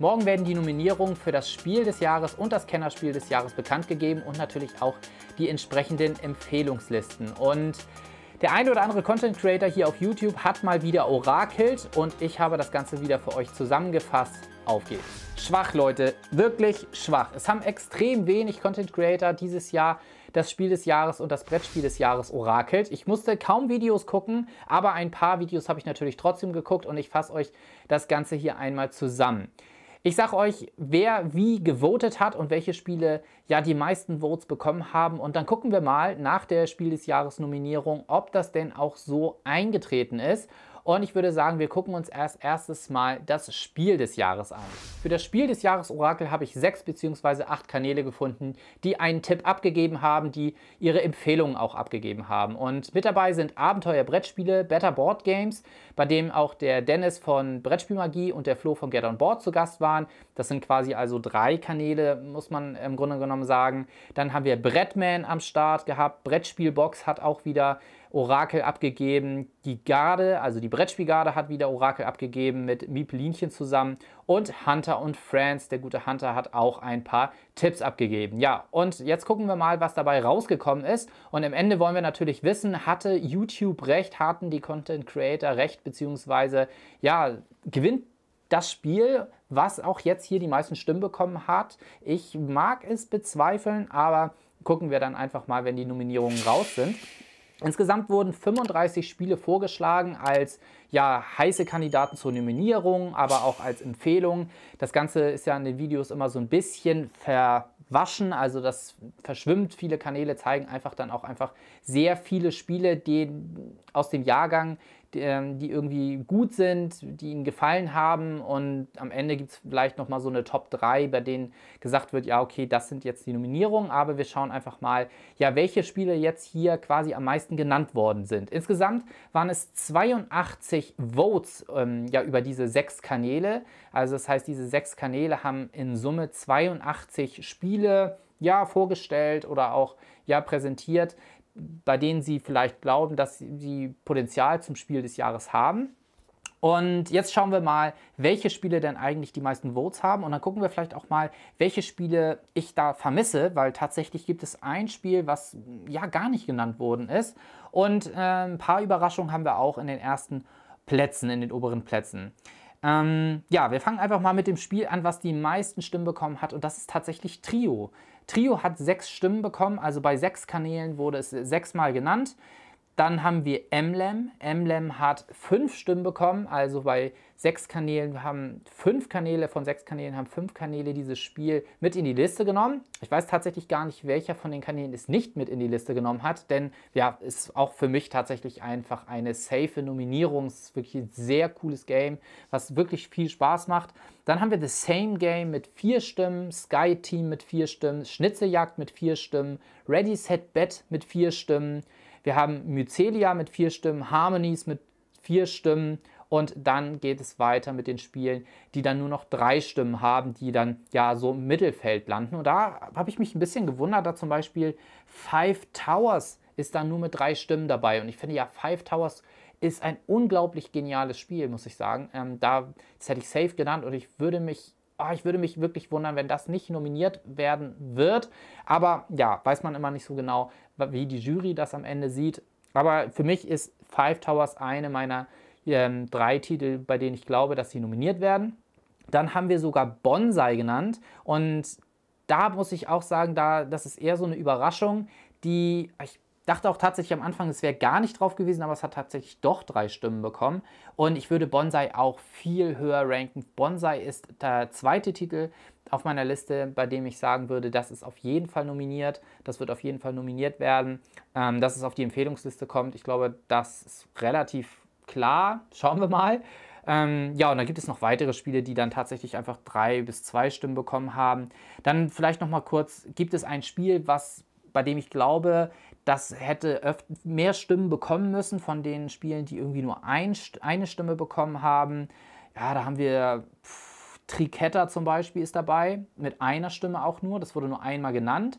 Morgen werden die Nominierungen für das Spiel des Jahres und das Kennerspiel des Jahres bekannt gegeben und natürlich auch die entsprechenden Empfehlungslisten. Und der eine oder andere Content Creator hier auf YouTube hat mal wieder orakelt und ich habe das Ganze wieder für euch zusammengefasst. Auf geht's. Schwach, Leute, wirklich schwach. Es haben extrem wenig Content Creator dieses Jahr das Spiel des Jahres und das Brettspiel des Jahres orakelt. Ich musste kaum Videos gucken, aber ein paar Videos habe ich natürlich trotzdem geguckt und ich fasse euch das Ganze hier einmal zusammen. Ich sage euch, wer wie gewotet hat und welche Spiele ja die meisten Votes bekommen haben. Und dann gucken wir mal nach der Spiel des Jahres Nominierung, ob das denn auch so eingetreten ist. Und ich würde sagen, wir gucken uns erst erstes mal das Spiel des Jahres an. Für das Spiel des Jahres Orakel habe ich sechs bzw. acht Kanäle gefunden, die einen Tipp abgegeben haben, die ihre Empfehlungen auch abgegeben haben. Und mit dabei sind Abenteuer Brettspiele, Better Board Games, bei dem auch der Dennis von Brettspielmagie und der Flo von Get On Board zu Gast waren. Das sind quasi also drei Kanäle, muss man im Grunde genommen sagen. Dann haben wir Brettman am Start gehabt. Brettspielbox hat auch wieder Orakel abgegeben. Die Garde, also die Brettspielgarde hat wieder Orakel abgegeben mit Mieplinchen zusammen. Und Hunter und Friends, der gute Hunter, hat auch ein paar Tipps abgegeben. Ja, und jetzt gucken wir mal, was dabei rausgekommen ist. Und am Ende wollen wir natürlich wissen, hatte YouTube recht, hatten die Content Creator recht, beziehungsweise, ja, gewinnt das Spiel, was auch jetzt hier die meisten Stimmen bekommen hat. Ich mag es bezweifeln, aber gucken wir dann einfach mal, wenn die Nominierungen raus sind. Insgesamt wurden 35 Spiele vorgeschlagen als ja, heiße Kandidaten zur Nominierung, aber auch als Empfehlung. Das Ganze ist ja in den Videos immer so ein bisschen verwaschen, also das verschwimmt. Viele Kanäle zeigen einfach dann auch einfach sehr viele Spiele, die aus dem Jahrgang die, ähm, die irgendwie gut sind, die ihnen gefallen haben. Und am Ende gibt es vielleicht nochmal so eine Top 3, bei denen gesagt wird, ja, okay, das sind jetzt die Nominierungen, aber wir schauen einfach mal, ja, welche Spiele jetzt hier quasi am meisten genannt worden sind. Insgesamt waren es 82 Votes ähm, ja, über diese sechs Kanäle. Also das heißt, diese sechs Kanäle haben in Summe 82 Spiele ja, vorgestellt oder auch ja, präsentiert, bei denen sie vielleicht glauben, dass sie Potenzial zum Spiel des Jahres haben. Und jetzt schauen wir mal, welche Spiele denn eigentlich die meisten Votes haben. Und dann gucken wir vielleicht auch mal, welche Spiele ich da vermisse, weil tatsächlich gibt es ein Spiel, was ja gar nicht genannt worden ist. Und äh, ein paar Überraschungen haben wir auch in den ersten Plätzen, in den oberen Plätzen. Ähm, ja, wir fangen einfach mal mit dem Spiel an, was die meisten Stimmen bekommen hat. Und das ist tatsächlich Trio. Trio hat sechs Stimmen bekommen, also bei sechs Kanälen wurde es sechsmal genannt. Dann haben wir MLM. MLM hat fünf Stimmen bekommen, also bei sechs Kanälen haben fünf Kanäle, von sechs Kanälen haben fünf Kanäle dieses Spiel mit in die Liste genommen. Ich weiß tatsächlich gar nicht, welcher von den Kanälen es nicht mit in die Liste genommen hat, denn ja, ist auch für mich tatsächlich einfach eine safe Nominierung. Es ist wirklich ein sehr cooles Game, was wirklich viel Spaß macht. Dann haben wir The Same Game mit vier Stimmen, Sky Team mit vier Stimmen, Schnitzeljagd mit vier Stimmen, Ready Set Bet mit vier Stimmen. Wir haben Mycelia mit vier Stimmen, Harmonies mit vier Stimmen und dann geht es weiter mit den Spielen, die dann nur noch drei Stimmen haben, die dann ja so im Mittelfeld landen. Und da habe ich mich ein bisschen gewundert, da zum Beispiel Five Towers ist dann nur mit drei Stimmen dabei. Und ich finde ja, Five Towers ist ein unglaublich geniales Spiel, muss ich sagen. Ähm, da, das hätte ich safe genannt und ich würde mich oh, ich würde mich wirklich wundern, wenn das nicht nominiert werden wird. Aber ja, weiß man immer nicht so genau, wie die Jury das am Ende sieht. Aber für mich ist Five Towers eine meiner ähm, drei Titel, bei denen ich glaube, dass sie nominiert werden. Dann haben wir sogar Bonsai genannt und da muss ich auch sagen, da, das ist eher so eine Überraschung, die ich dachte auch tatsächlich am Anfang, es wäre gar nicht drauf gewesen, aber es hat tatsächlich doch drei Stimmen bekommen. Und ich würde Bonsai auch viel höher ranken. Bonsai ist der zweite Titel auf meiner Liste, bei dem ich sagen würde, das ist auf jeden Fall nominiert. Das wird auf jeden Fall nominiert werden. Ähm, dass es auf die Empfehlungsliste kommt, ich glaube, das ist relativ klar. Schauen wir mal. Ähm, ja, und dann gibt es noch weitere Spiele, die dann tatsächlich einfach drei bis zwei Stimmen bekommen haben. Dann vielleicht noch mal kurz, gibt es ein Spiel, was, bei dem ich glaube, das hätte mehr Stimmen bekommen müssen von den Spielen, die irgendwie nur ein, eine Stimme bekommen haben. Ja, da haben wir pff, Triketta zum Beispiel ist dabei, mit einer Stimme auch nur, das wurde nur einmal genannt.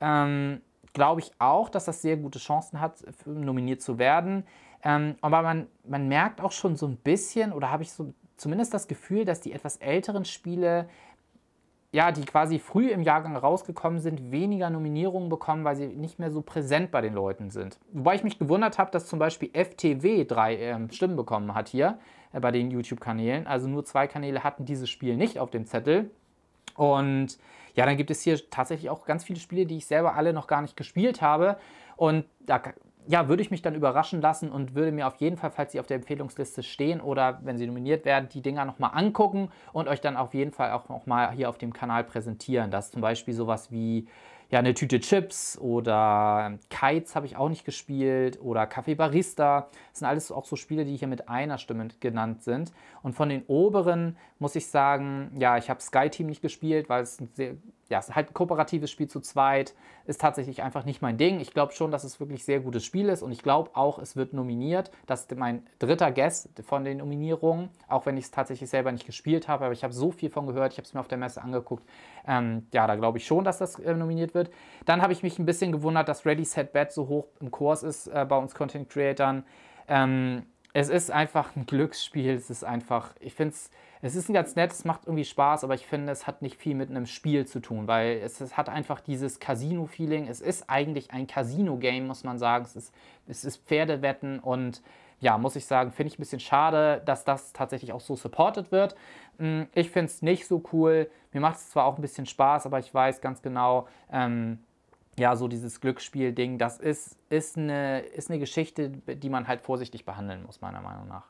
Ähm, Glaube ich auch, dass das sehr gute Chancen hat, nominiert zu werden. Ähm, aber man, man merkt auch schon so ein bisschen, oder habe ich so zumindest das Gefühl, dass die etwas älteren Spiele ja, die quasi früh im Jahrgang rausgekommen sind, weniger Nominierungen bekommen, weil sie nicht mehr so präsent bei den Leuten sind. Wobei ich mich gewundert habe, dass zum Beispiel FTW drei äh, Stimmen bekommen hat hier äh, bei den YouTube-Kanälen. Also nur zwei Kanäle hatten dieses Spiel nicht auf dem Zettel. Und ja, dann gibt es hier tatsächlich auch ganz viele Spiele, die ich selber alle noch gar nicht gespielt habe. Und da ja, würde ich mich dann überraschen lassen und würde mir auf jeden Fall, falls sie auf der Empfehlungsliste stehen oder wenn sie nominiert werden, die Dinger nochmal angucken und euch dann auf jeden Fall auch nochmal hier auf dem Kanal präsentieren. Das ist zum Beispiel sowas wie ja, eine Tüte Chips oder ähm, Kites habe ich auch nicht gespielt oder Café Barista. Das sind alles auch so Spiele, die hier mit einer Stimme genannt sind. Und von den oberen muss ich sagen, ja, ich habe Sky Team nicht gespielt, weil es ein sehr ja, es ist halt ein kooperatives Spiel zu zweit, ist tatsächlich einfach nicht mein Ding. Ich glaube schon, dass es wirklich sehr gutes Spiel ist und ich glaube auch, es wird nominiert. Das ist mein dritter Guest von den Nominierungen, auch wenn ich es tatsächlich selber nicht gespielt habe, aber ich habe so viel von gehört, ich habe es mir auf der Messe angeguckt. Ähm, ja, da glaube ich schon, dass das äh, nominiert wird. Dann habe ich mich ein bisschen gewundert, dass Ready Set Bad so hoch im Kurs ist äh, bei uns Content Creatern. Ähm, es ist einfach ein Glücksspiel. Es ist einfach, ich finde es, es ist ein ganz nett, es macht irgendwie Spaß, aber ich finde, es hat nicht viel mit einem Spiel zu tun, weil es, es hat einfach dieses Casino-Feeling. Es ist eigentlich ein Casino-Game, muss man sagen. Es ist, es ist Pferdewetten und ja, muss ich sagen, finde ich ein bisschen schade, dass das tatsächlich auch so supported wird. Hm, ich finde es nicht so cool. Mir macht es zwar auch ein bisschen Spaß, aber ich weiß ganz genau, ähm, ja, so dieses Glücksspiel-Ding, das ist, ist, eine, ist eine Geschichte, die man halt vorsichtig behandeln muss, meiner Meinung nach.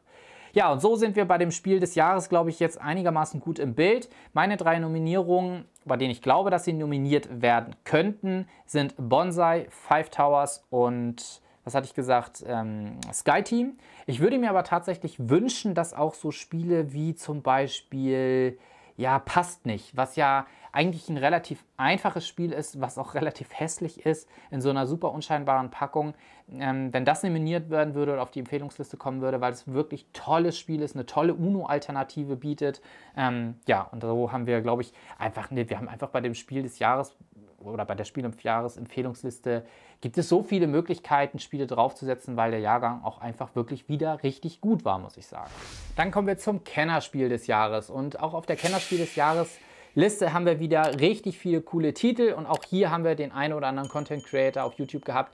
Ja, und so sind wir bei dem Spiel des Jahres, glaube ich, jetzt einigermaßen gut im Bild. Meine drei Nominierungen, bei denen ich glaube, dass sie nominiert werden könnten, sind Bonsai, Five Towers und, was hatte ich gesagt, ähm, Sky Team. Ich würde mir aber tatsächlich wünschen, dass auch so Spiele wie zum Beispiel, ja, passt nicht, was ja eigentlich ein relativ einfaches Spiel ist, was auch relativ hässlich ist, in so einer super unscheinbaren Packung. Ähm, wenn das nominiert werden würde oder auf die Empfehlungsliste kommen würde, weil es wirklich tolles Spiel ist, eine tolle UNO-Alternative bietet. Ähm, ja, und so haben wir, glaube ich, einfach, nee, wir haben einfach bei dem Spiel des Jahres oder bei der Spiel und Jahresempfehlungsliste gibt es so viele Möglichkeiten, Spiele draufzusetzen, weil der Jahrgang auch einfach wirklich wieder richtig gut war, muss ich sagen. Dann kommen wir zum Kennerspiel des Jahres und auch auf der Kennerspiel des Jahres Liste haben wir wieder richtig viele coole Titel und auch hier haben wir den einen oder anderen Content Creator auf YouTube gehabt,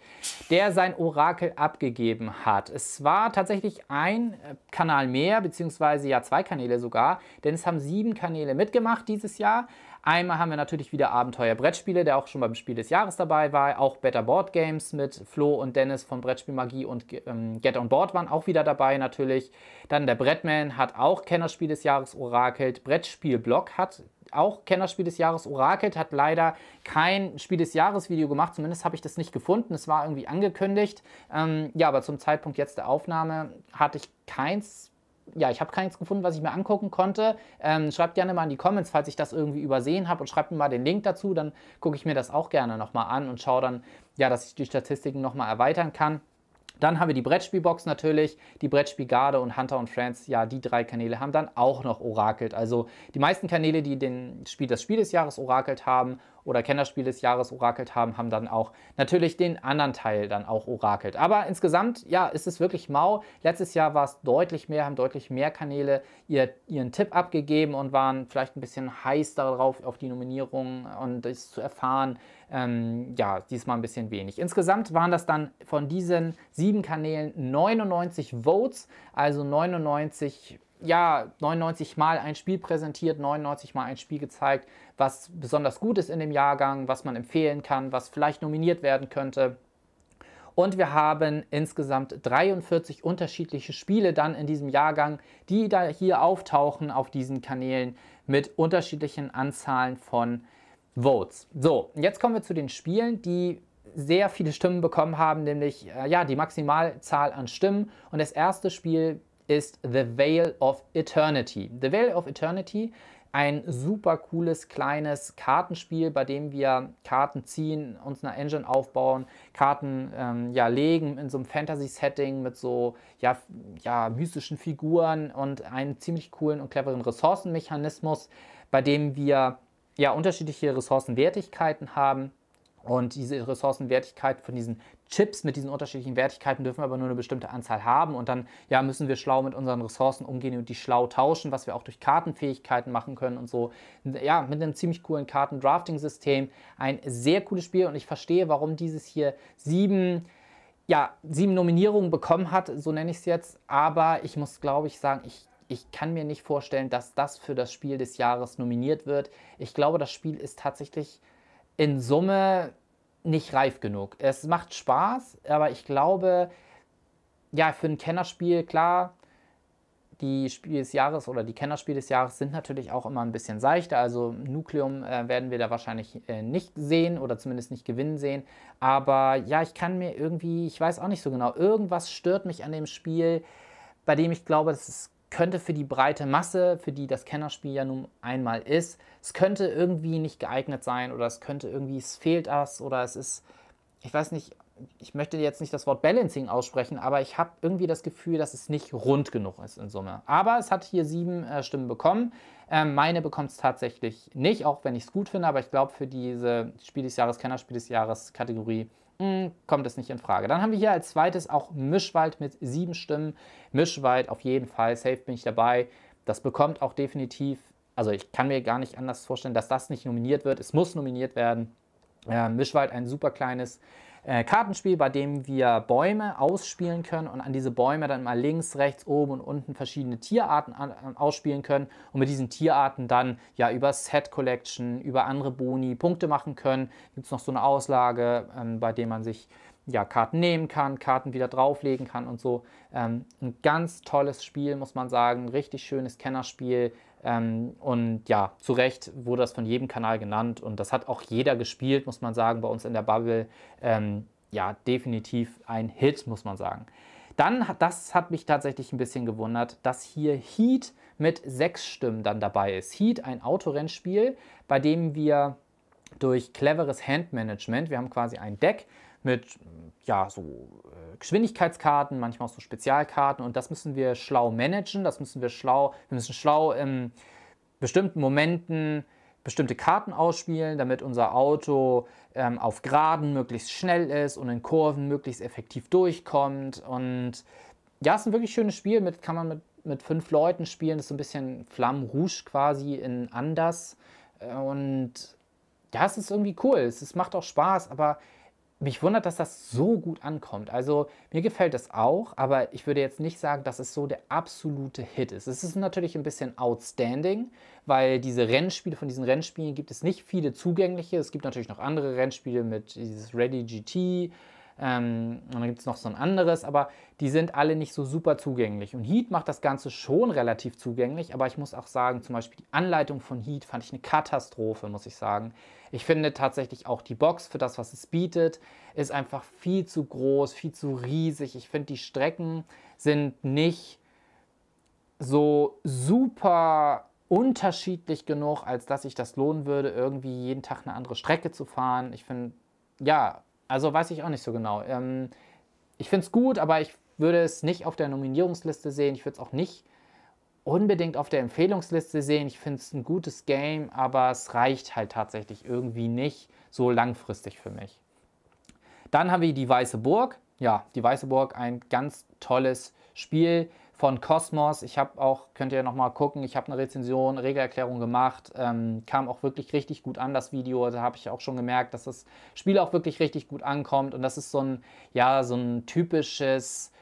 der sein Orakel abgegeben hat. Es war tatsächlich ein äh, Kanal mehr, beziehungsweise ja zwei Kanäle sogar, denn es haben sieben Kanäle mitgemacht dieses Jahr. Einmal haben wir natürlich wieder Abenteuer Brettspiele, der auch schon beim Spiel des Jahres dabei war. Auch Better Board Games mit Flo und Dennis von Brettspielmagie und ähm, Get on Board waren auch wieder dabei natürlich. Dann der Brettman hat auch Kennerspiel des Jahres orakelt. Brettspielblog hat auch Kennerspiel des Jahres. Orakel, hat leider kein Spiel des Jahres-Video gemacht, zumindest habe ich das nicht gefunden. Es war irgendwie angekündigt. Ähm, ja, aber zum Zeitpunkt jetzt der Aufnahme hatte ich keins ja, ich habe keins gefunden, was ich mir angucken konnte. Ähm, schreibt gerne mal in die Comments, falls ich das irgendwie übersehen habe und schreibt mir mal den Link dazu, dann gucke ich mir das auch gerne nochmal an und schaue dann, ja, dass ich die Statistiken nochmal erweitern kann. Dann haben wir die Brettspielbox natürlich, die Brettspielgarde und Hunter und Friends. Ja, die drei Kanäle haben dann auch noch orakelt. Also die meisten Kanäle, die den Spiel, das Spiel des Jahres orakelt haben, oder Kennerspiel des Jahres orakelt haben, haben dann auch natürlich den anderen Teil dann auch orakelt. Aber insgesamt, ja, ist es wirklich mau. Letztes Jahr war es deutlich mehr, haben deutlich mehr Kanäle ihr, ihren Tipp abgegeben und waren vielleicht ein bisschen heiß darauf, auf die Nominierung und es zu erfahren. Ähm, ja, diesmal ein bisschen wenig. Insgesamt waren das dann von diesen sieben Kanälen 99 Votes, also 99 ja, 99 Mal ein Spiel präsentiert, 99 Mal ein Spiel gezeigt, was besonders gut ist in dem Jahrgang, was man empfehlen kann, was vielleicht nominiert werden könnte. Und wir haben insgesamt 43 unterschiedliche Spiele dann in diesem Jahrgang, die da hier auftauchen auf diesen Kanälen mit unterschiedlichen Anzahlen von Votes. So, jetzt kommen wir zu den Spielen, die sehr viele Stimmen bekommen haben, nämlich äh, ja, die Maximalzahl an Stimmen. Und das erste Spiel ist The Veil of Eternity. The Veil of Eternity, ein super cooles kleines Kartenspiel, bei dem wir Karten ziehen, uns eine Engine aufbauen, Karten ähm, ja, legen in so einem Fantasy-Setting mit so ja, ja, mystischen Figuren und einem ziemlich coolen und cleveren Ressourcenmechanismus, bei dem wir ja unterschiedliche Ressourcenwertigkeiten haben und diese Ressourcenwertigkeit von diesen Chips mit diesen unterschiedlichen Wertigkeiten dürfen wir aber nur eine bestimmte Anzahl haben und dann ja, müssen wir schlau mit unseren Ressourcen umgehen und die schlau tauschen, was wir auch durch Kartenfähigkeiten machen können und so. Ja, mit einem ziemlich coolen Karten-Drafting-System. Ein sehr cooles Spiel und ich verstehe, warum dieses hier sieben ja, sieben Nominierungen bekommen hat, so nenne ich es jetzt. Aber ich muss, glaube ich, sagen, ich, ich kann mir nicht vorstellen, dass das für das Spiel des Jahres nominiert wird. Ich glaube, das Spiel ist tatsächlich in Summe nicht reif genug. Es macht Spaß, aber ich glaube, ja, für ein Kennerspiel, klar, die Spiel des Jahres oder die Kennerspiel des Jahres sind natürlich auch immer ein bisschen seichter. Also Nukleum äh, werden wir da wahrscheinlich äh, nicht sehen oder zumindest nicht gewinnen sehen. Aber ja, ich kann mir irgendwie, ich weiß auch nicht so genau, irgendwas stört mich an dem Spiel, bei dem ich glaube, dass es könnte für die breite Masse, für die das Kennerspiel ja nun einmal ist, es könnte irgendwie nicht geeignet sein oder es könnte irgendwie, es fehlt das oder es ist, ich weiß nicht, ich möchte jetzt nicht das Wort Balancing aussprechen, aber ich habe irgendwie das Gefühl, dass es nicht rund genug ist in Summe. Aber es hat hier sieben äh, Stimmen bekommen. Ähm, meine bekommt es tatsächlich nicht, auch wenn ich es gut finde, aber ich glaube, für diese Spiel des Jahres, Kennerspiel des Jahres Kategorie hm, kommt es nicht in Frage. Dann haben wir hier als zweites auch Mischwald mit sieben Stimmen. Mischwald auf jeden Fall, safe bin ich dabei. Das bekommt auch definitiv, also ich kann mir gar nicht anders vorstellen, dass das nicht nominiert wird. Es muss nominiert werden. Äh, Mischwald ein super kleines äh, Kartenspiel, bei dem wir Bäume ausspielen können und an diese Bäume dann mal links, rechts, oben und unten verschiedene Tierarten an, ausspielen können und mit diesen Tierarten dann ja über Set Collection, über andere Boni Punkte machen können. Gibt es noch so eine Auslage, ähm, bei der man sich ja, Karten nehmen kann, Karten wieder drauflegen kann und so. Ähm, ein ganz tolles Spiel, muss man sagen. Richtig schönes Kennerspiel. Ähm, und ja, zu Recht wurde das von jedem Kanal genannt und das hat auch jeder gespielt, muss man sagen, bei uns in der Bubble. Ähm, ja, definitiv ein Hit, muss man sagen. Dann, das hat mich tatsächlich ein bisschen gewundert, dass hier Heat mit sechs Stimmen dann dabei ist. Heat, ein Autorennspiel, bei dem wir durch cleveres Handmanagement, wir haben quasi ein Deck, mit ja, so äh, Geschwindigkeitskarten, manchmal auch so Spezialkarten und das müssen wir schlau managen, das müssen wir schlau, wir müssen schlau in bestimmten Momenten bestimmte Karten ausspielen, damit unser Auto ähm, auf Geraden möglichst schnell ist und in Kurven möglichst effektiv durchkommt. Und ja, es ist ein wirklich schönes Spiel, mit, kann man mit, mit fünf Leuten spielen, das ist so ein bisschen Flamme Rouge quasi in anders. Äh, und ja, es ist irgendwie cool, es, es macht auch Spaß, aber mich wundert, dass das so gut ankommt. Also mir gefällt es auch, aber ich würde jetzt nicht sagen, dass es so der absolute Hit ist. Es ist natürlich ein bisschen outstanding, weil diese Rennspiele, von diesen Rennspielen gibt es nicht viele zugängliche. Es gibt natürlich noch andere Rennspiele mit dieses Ready GT. Ähm, und dann gibt es noch so ein anderes, aber die sind alle nicht so super zugänglich. Und Heat macht das Ganze schon relativ zugänglich, aber ich muss auch sagen, zum Beispiel die Anleitung von Heat fand ich eine Katastrophe, muss ich sagen. Ich finde tatsächlich auch die Box für das, was es bietet, ist einfach viel zu groß, viel zu riesig. Ich finde, die Strecken sind nicht so super unterschiedlich genug, als dass ich das lohnen würde, irgendwie jeden Tag eine andere Strecke zu fahren. Ich finde, ja, also weiß ich auch nicht so genau. Ähm, ich finde es gut, aber ich würde es nicht auf der Nominierungsliste sehen. Ich würde es auch nicht unbedingt auf der Empfehlungsliste sehen. Ich finde es ein gutes Game, aber es reicht halt tatsächlich irgendwie nicht so langfristig für mich. Dann haben wir die Weiße Burg. Ja, die Weiße Burg, ein ganz tolles Spiel von Cosmos. Ich habe auch, könnt ihr nochmal gucken, ich habe eine Rezension, Regelerklärung gemacht, ähm, kam auch wirklich richtig gut an, das Video. Da habe ich auch schon gemerkt, dass das Spiel auch wirklich richtig gut ankommt und das ist so ein, ja, so ein typisches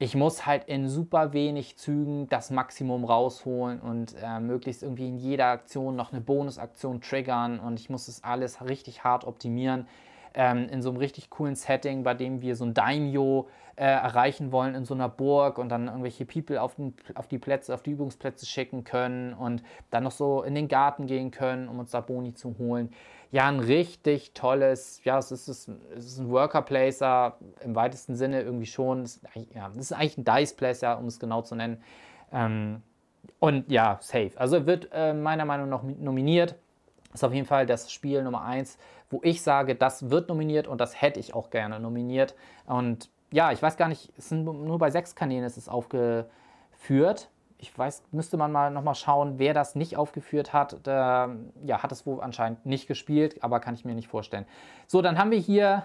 ich muss halt in super wenig Zügen das Maximum rausholen und äh, möglichst irgendwie in jeder Aktion noch eine Bonusaktion triggern und ich muss das alles richtig hart optimieren ähm, in so einem richtig coolen Setting, bei dem wir so ein Daimyo äh, erreichen wollen in so einer Burg und dann irgendwelche People auf, den, auf die Plätze, auf die Übungsplätze schicken können und dann noch so in den Garten gehen können, um uns da Boni zu holen. Ja, ein richtig tolles, ja, es ist, es ist ein Worker-Placer im weitesten Sinne irgendwie schon. Es ist, ja, es ist eigentlich ein Dice-Placer, um es genau zu nennen. Ähm, und ja, safe. Also wird äh, meiner Meinung nach nominiert. Ist auf jeden Fall das Spiel Nummer 1 wo ich sage, das wird nominiert und das hätte ich auch gerne nominiert. Und ja, ich weiß gar nicht, es sind nur bei sechs Kanälen ist es aufgeführt. Ich weiß, müsste man mal nochmal schauen, wer das nicht aufgeführt hat. Da, ja, hat es wohl anscheinend nicht gespielt, aber kann ich mir nicht vorstellen. So, dann haben wir hier,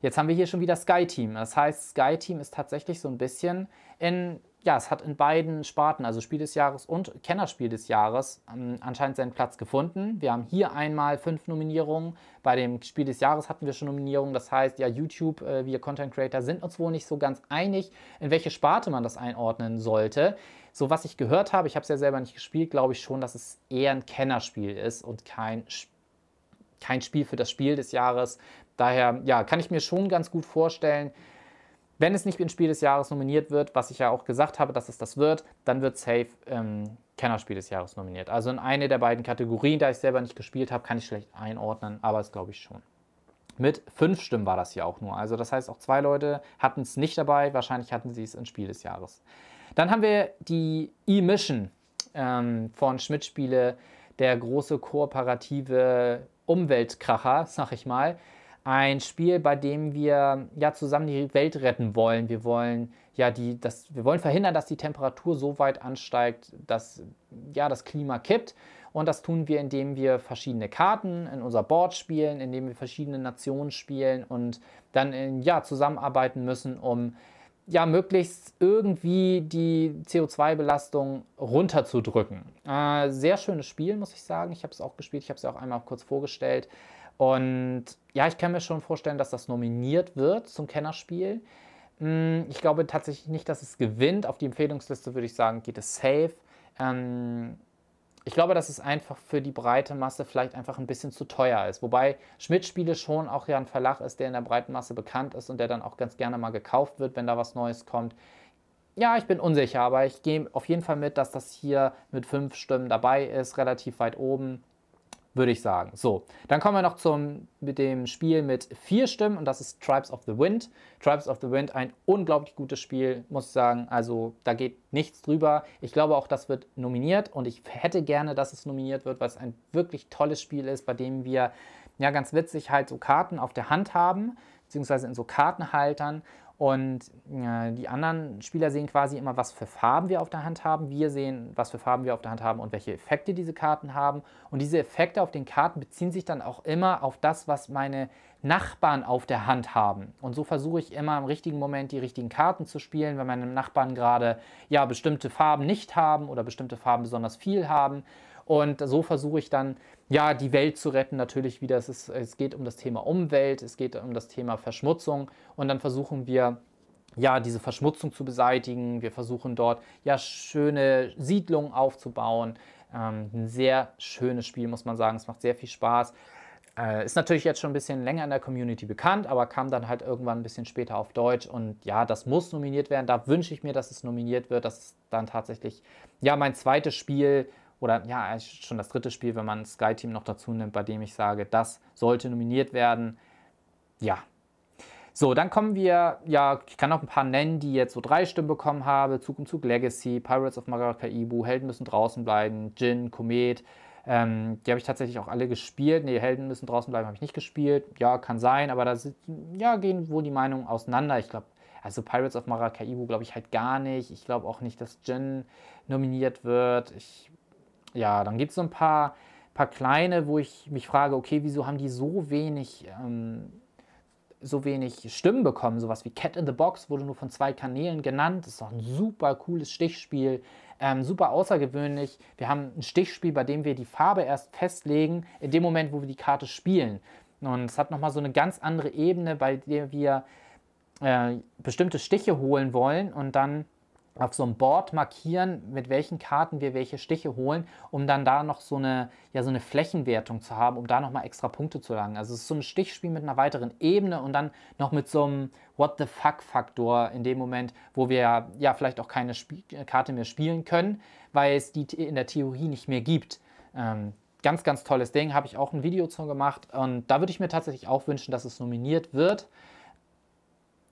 jetzt haben wir hier schon wieder Sky Team. Das heißt, Sky Team ist tatsächlich so ein bisschen in ja, es hat in beiden Sparten, also Spiel des Jahres und Kennerspiel des Jahres, ähm, anscheinend seinen Platz gefunden. Wir haben hier einmal fünf Nominierungen. Bei dem Spiel des Jahres hatten wir schon Nominierungen. Das heißt, ja, YouTube, äh, wir Content Creator sind uns wohl nicht so ganz einig, in welche Sparte man das einordnen sollte. So was ich gehört habe, ich habe es ja selber nicht gespielt, glaube ich schon, dass es eher ein Kennerspiel ist und kein kein Spiel für das Spiel des Jahres. Daher ja, kann ich mir schon ganz gut vorstellen, wenn es nicht ins Spiel des Jahres nominiert wird, was ich ja auch gesagt habe, dass es das wird, dann wird safe ähm, Kennerspiel des Jahres nominiert. Also in eine der beiden Kategorien, da ich selber nicht gespielt habe, kann ich schlecht einordnen, aber es glaube ich schon. Mit fünf Stimmen war das hier auch nur. Also das heißt, auch zwei Leute hatten es nicht dabei. Wahrscheinlich hatten sie es ins Spiel des Jahres. Dann haben wir die E-Mission ähm, von Schmidt Spiele, der große kooperative Umweltkracher, sag ich mal ein Spiel, bei dem wir ja zusammen die Welt retten wollen. Wir wollen ja die, das, wir wollen verhindern, dass die Temperatur so weit ansteigt, dass ja das Klima kippt. Und das tun wir, indem wir verschiedene Karten in unser Board spielen, indem wir verschiedene Nationen spielen und dann in, äh, ja zusammenarbeiten müssen, um ja möglichst irgendwie die CO2-Belastung runterzudrücken. Äh, sehr schönes Spiel, muss ich sagen. Ich habe es auch gespielt. Ich habe es ja auch einmal kurz vorgestellt. Und ja, ich kann mir schon vorstellen, dass das nominiert wird zum Kennerspiel. Mm, ich glaube tatsächlich nicht, dass es gewinnt. Auf die Empfehlungsliste würde ich sagen, geht es safe. Ähm, ich glaube, dass es einfach für die breite Masse vielleicht einfach ein bisschen zu teuer ist. Wobei Schmidt-Spiele schon auch ja ein Verlag ist, der in der breiten Masse bekannt ist und der dann auch ganz gerne mal gekauft wird, wenn da was Neues kommt. Ja, ich bin unsicher, aber ich gehe auf jeden Fall mit, dass das hier mit fünf Stimmen dabei ist, relativ weit oben würde ich sagen. So, dann kommen wir noch zum, mit dem Spiel mit vier Stimmen und das ist Tribes of the Wind. Tribes of the Wind, ein unglaublich gutes Spiel, muss ich sagen. Also da geht nichts drüber. Ich glaube auch, das wird nominiert und ich hätte gerne, dass es nominiert wird, weil es ein wirklich tolles Spiel ist, bei dem wir ja ganz witzig halt so Karten auf der Hand haben, beziehungsweise in so Kartenhaltern und äh, die anderen Spieler sehen quasi immer, was für Farben wir auf der Hand haben. Wir sehen, was für Farben wir auf der Hand haben und welche Effekte diese Karten haben. Und diese Effekte auf den Karten beziehen sich dann auch immer auf das, was meine Nachbarn auf der Hand haben. Und so versuche ich immer im richtigen Moment die richtigen Karten zu spielen, wenn meine Nachbarn gerade ja bestimmte Farben nicht haben oder bestimmte Farben besonders viel haben. Und so versuche ich dann, ja, die Welt zu retten, natürlich wieder. Es, ist, es geht um das Thema Umwelt, es geht um das Thema Verschmutzung. Und dann versuchen wir, ja, diese Verschmutzung zu beseitigen. Wir versuchen dort, ja, schöne Siedlungen aufzubauen. Ähm, ein sehr schönes Spiel, muss man sagen. Es macht sehr viel Spaß. Äh, ist natürlich jetzt schon ein bisschen länger in der Community bekannt, aber kam dann halt irgendwann ein bisschen später auf Deutsch. Und ja, das muss nominiert werden. Da wünsche ich mir, dass es nominiert wird. Das ist dann tatsächlich, ja, mein zweites Spiel, oder ja, schon das dritte Spiel, wenn man Sky Team noch dazu nimmt, bei dem ich sage, das sollte nominiert werden. Ja. So, dann kommen wir, ja, ich kann noch ein paar nennen, die jetzt so drei Stimmen bekommen habe. Zug um Zug Legacy, Pirates of Maracaibo, Helden müssen draußen bleiben, Jin, Komet. Ähm, die habe ich tatsächlich auch alle gespielt. Ne, Helden müssen draußen bleiben, habe ich nicht gespielt. Ja, kann sein, aber da ja, gehen wohl die Meinungen auseinander. Ich glaube, also Pirates of Maracaibo glaube ich halt gar nicht. Ich glaube auch nicht, dass Jin nominiert wird. Ich ja, dann gibt es so ein paar, paar kleine, wo ich mich frage, okay, wieso haben die so wenig, ähm, so wenig Stimmen bekommen? Sowas wie Cat in the Box wurde nur von zwei Kanälen genannt. Das ist doch ein super cooles Stichspiel, ähm, super außergewöhnlich. Wir haben ein Stichspiel, bei dem wir die Farbe erst festlegen, in dem Moment, wo wir die Karte spielen. Und es hat nochmal so eine ganz andere Ebene, bei der wir äh, bestimmte Stiche holen wollen und dann auf so einem Board markieren, mit welchen Karten wir welche Stiche holen, um dann da noch so eine, ja, so eine Flächenwertung zu haben, um da nochmal extra Punkte zu langen. Also es ist so ein Stichspiel mit einer weiteren Ebene und dann noch mit so einem What the fuck-Faktor in dem Moment, wo wir ja vielleicht auch keine Spiel äh, Karte mehr spielen können, weil es die in der Theorie nicht mehr gibt. Ähm, ganz, ganz tolles Ding, habe ich auch ein Video zu gemacht und da würde ich mir tatsächlich auch wünschen, dass es nominiert wird.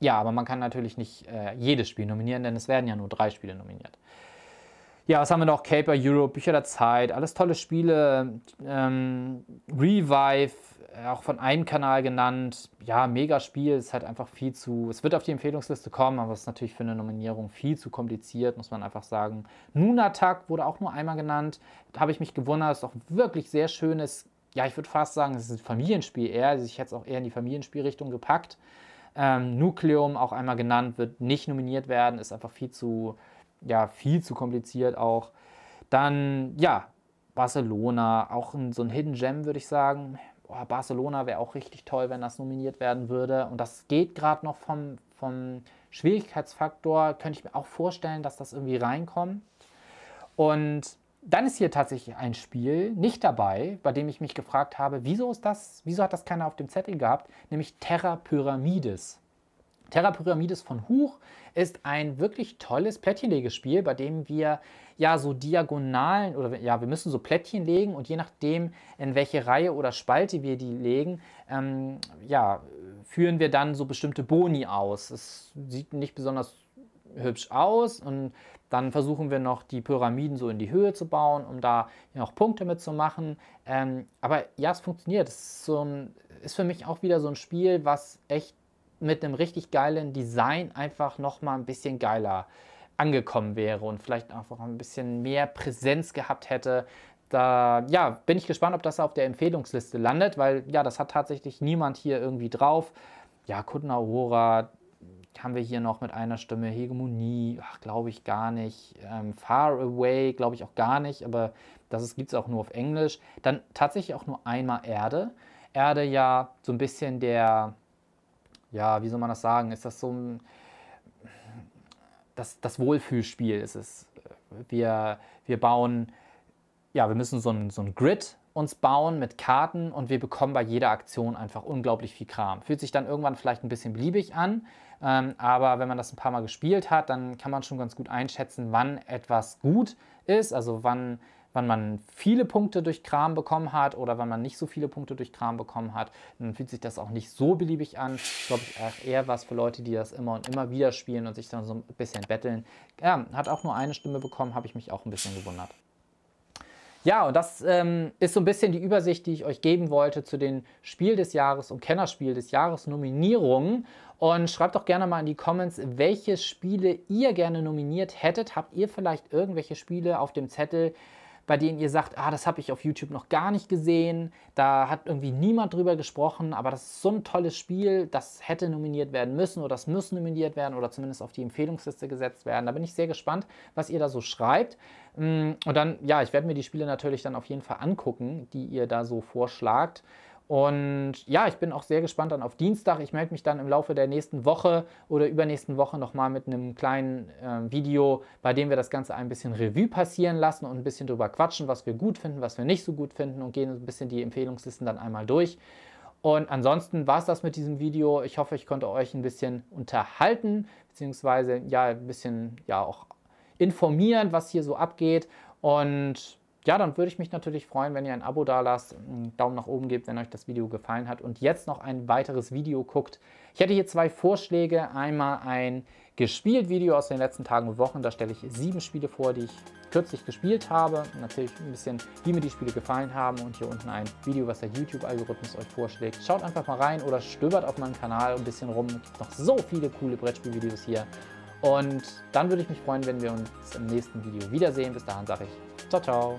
Ja, aber man kann natürlich nicht äh, jedes Spiel nominieren, denn es werden ja nur drei Spiele nominiert. Ja, was haben wir noch? Caper Europe, Bücher der Zeit, alles tolle Spiele. Ähm, Revive, äh, auch von einem Kanal genannt. Ja, mega Spiel, ist halt einfach viel zu. Es wird auf die Empfehlungsliste kommen, aber es ist natürlich für eine Nominierung viel zu kompliziert, muss man einfach sagen. Nunatak wurde auch nur einmal genannt. Da habe ich mich gewundert, ist auch wirklich sehr schönes. Ja, ich würde fast sagen, es ist ein Familienspiel eher. Also ich hätte es auch eher in die Familienspielrichtung gepackt. Ähm, Nucleum, auch einmal genannt, wird nicht nominiert werden, ist einfach viel zu, ja, viel zu kompliziert auch. Dann, ja, Barcelona, auch ein, so ein Hidden Gem, würde ich sagen. Oh, Barcelona wäre auch richtig toll, wenn das nominiert werden würde. Und das geht gerade noch vom, vom Schwierigkeitsfaktor, könnte ich mir auch vorstellen, dass das irgendwie reinkommt. Und dann ist hier tatsächlich ein Spiel nicht dabei, bei dem ich mich gefragt habe, wieso ist das, wieso hat das keiner auf dem Zettel gehabt, nämlich Terra Pyramides. Terra Pyramides von Huch ist ein wirklich tolles Plättchenlegespiel, bei dem wir ja so Diagonalen oder ja, wir müssen so Plättchen legen und je nachdem, in welche Reihe oder Spalte wir die legen, ähm, ja, führen wir dann so bestimmte Boni aus. Es sieht nicht besonders hübsch aus und dann versuchen wir noch die Pyramiden so in die Höhe zu bauen, um da noch Punkte mitzumachen. Ähm, aber ja, es funktioniert. Es ist, so ein, ist für mich auch wieder so ein Spiel, was echt mit einem richtig geilen Design einfach nochmal ein bisschen geiler angekommen wäre und vielleicht einfach ein bisschen mehr Präsenz gehabt hätte. Da ja, bin ich gespannt, ob das auf der Empfehlungsliste landet, weil ja, das hat tatsächlich niemand hier irgendwie drauf. Ja, Kunden Aurora, haben wir hier noch mit einer Stimme Hegemonie, glaube ich gar nicht, ähm, Far Away, glaube ich auch gar nicht, aber das gibt es auch nur auf Englisch. Dann tatsächlich auch nur einmal Erde. Erde ja so ein bisschen der, ja, wie soll man das sagen, ist das so ein, das, das Wohlfühlspiel ist es. Wir, wir bauen, ja, wir müssen so ein, so ein Grid uns bauen mit Karten und wir bekommen bei jeder Aktion einfach unglaublich viel Kram. Fühlt sich dann irgendwann vielleicht ein bisschen beliebig an, ähm, aber wenn man das ein paar Mal gespielt hat, dann kann man schon ganz gut einschätzen, wann etwas gut ist, also wann, wann man viele Punkte durch Kram bekommen hat oder wann man nicht so viele Punkte durch Kram bekommen hat. Dann fühlt sich das auch nicht so beliebig an. Ich Glaube ich eher was für Leute, die das immer und immer wieder spielen und sich dann so ein bisschen betteln. Ja, hat auch nur eine Stimme bekommen, habe ich mich auch ein bisschen gewundert. Ja, und das ähm, ist so ein bisschen die Übersicht, die ich euch geben wollte zu den Spiel des Jahres und Kennerspiel des Jahres Nominierungen. Und schreibt doch gerne mal in die Comments, welche Spiele ihr gerne nominiert hättet. Habt ihr vielleicht irgendwelche Spiele auf dem Zettel, bei denen ihr sagt, ah, das habe ich auf YouTube noch gar nicht gesehen, da hat irgendwie niemand drüber gesprochen, aber das ist so ein tolles Spiel, das hätte nominiert werden müssen oder das muss nominiert werden oder zumindest auf die Empfehlungsliste gesetzt werden. Da bin ich sehr gespannt, was ihr da so schreibt. Mm, und dann, ja, ich werde mir die Spiele natürlich dann auf jeden Fall angucken, die ihr da so vorschlagt. Und ja, ich bin auch sehr gespannt dann auf Dienstag. Ich melde mich dann im Laufe der nächsten Woche oder übernächsten Woche nochmal mit einem kleinen äh, Video, bei dem wir das Ganze ein bisschen Revue passieren lassen und ein bisschen drüber quatschen, was wir gut finden, was wir nicht so gut finden und gehen ein bisschen die Empfehlungslisten dann einmal durch. Und ansonsten war es das mit diesem Video. Ich hoffe, ich konnte euch ein bisschen unterhalten, beziehungsweise ja, ein bisschen ja auch informieren, was hier so abgeht. Und ja, dann würde ich mich natürlich freuen, wenn ihr ein Abo da lasst, einen Daumen nach oben gebt, wenn euch das Video gefallen hat und jetzt noch ein weiteres Video guckt. Ich hätte hier zwei Vorschläge. Einmal ein gespielt Video aus den letzten Tagen und Wochen. Da stelle ich sieben Spiele vor, die ich kürzlich gespielt habe. Natürlich ein bisschen, wie mir die Spiele gefallen haben und hier unten ein Video, was der YouTube-Algorithmus euch vorschlägt. Schaut einfach mal rein oder stöbert auf meinem Kanal ein bisschen rum. Es gibt noch so viele coole Brettspielvideos hier. Und dann würde ich mich freuen, wenn wir uns im nächsten Video wiedersehen. Bis dahin sage ich ciao, ciao.